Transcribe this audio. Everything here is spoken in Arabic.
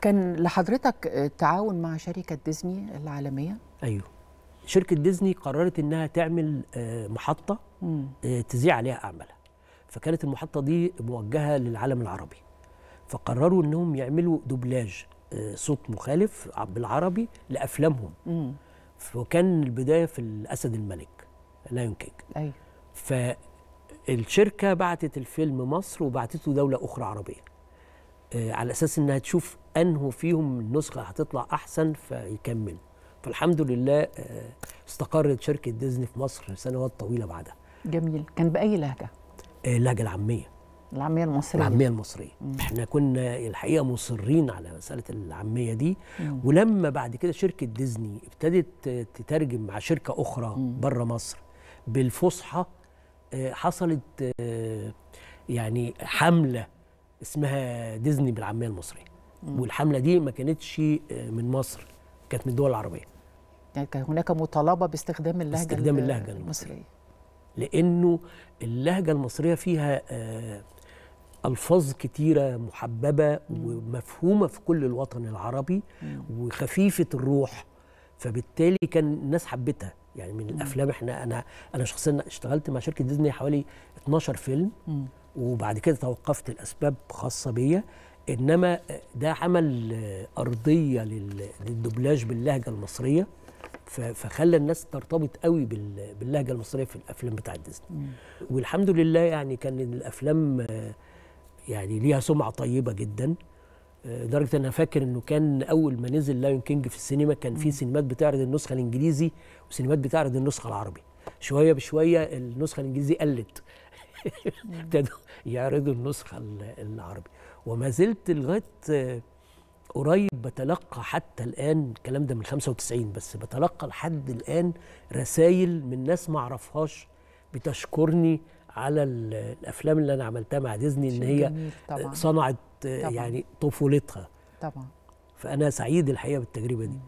كان لحضرتك تعاون مع شركه ديزني العالميه ايوه شركه ديزني قررت انها تعمل آه، محطه آه، تذيع عليها اعمالها فكانت المحطه دي موجهه للعالم العربي فقرروا انهم يعملوا دوبلاج آه، صوت مخالف بالعربي لافلامهم وكان البدايه في الاسد الملك لايون كينج ايوه فالشركه بعتت الفيلم مصر وبعتته دوله اخرى عربيه آه، على اساس انها تشوف انه فيهم النسخه هتطلع احسن فيكمل فالحمد لله آه، استقرت شركه ديزني في مصر سنوات طويله بعدها جميل كان باي لهجه اللهجه آه، العاميه العاميه المصريه العاميه المصريه مم. احنا كنا الحقيقه مصرين على مساله العاميه دي مم. ولما بعد كده شركه ديزني ابتدت تترجم مع شركه اخرى بره مصر بالفصحى حصلت يعني حمله اسمها ديزني بالعاميه المصريه والحمله دي ما كانتش آه، من مصر كانت من الدول العربيه يعني كان هناك مطالبه باستخدام اللهجه باستخدام اللهجه المصريه لانه اللهجه المصريه فيها آه، الفاظ كتيره محببه ومفهومه في كل الوطن العربي وخفيفه الروح فبالتالي كان الناس حبتها يعني من الافلام احنا انا انا شخصيا اشتغلت مع شركه ديزني حوالي 12 فيلم وبعد كده توقفت الاسباب خاصه بيا انما ده عمل ارضيه للدوبلاج باللهجه المصريه فخلى الناس ترتبط قوي باللهجه المصريه في الافلام بتاعت ديزني والحمد لله يعني كان الافلام يعني ليها سمعه طيبه جدا لدرجه انا فاكر انه كان اول ما نزل لايون كينج في السينما كان في سينمات بتعرض النسخه الانجليزي وسينمات بتعرض النسخه العربي شويه بشويه النسخه الانجليزي قلت ابتدوا يعرضوا النسخه العربي وما زلت لغايه قريب بتلقى حتى الان الكلام ده من 95 بس بتلقى لحد الان رسائل من ناس ما اعرفهاش بتشكرني على الافلام اللي انا عملتها مع ديزني ان هي طبعًا. صنعت طبعًا. يعني طفولتها طبعا فانا سعيد الحقيقه بالتجربه دي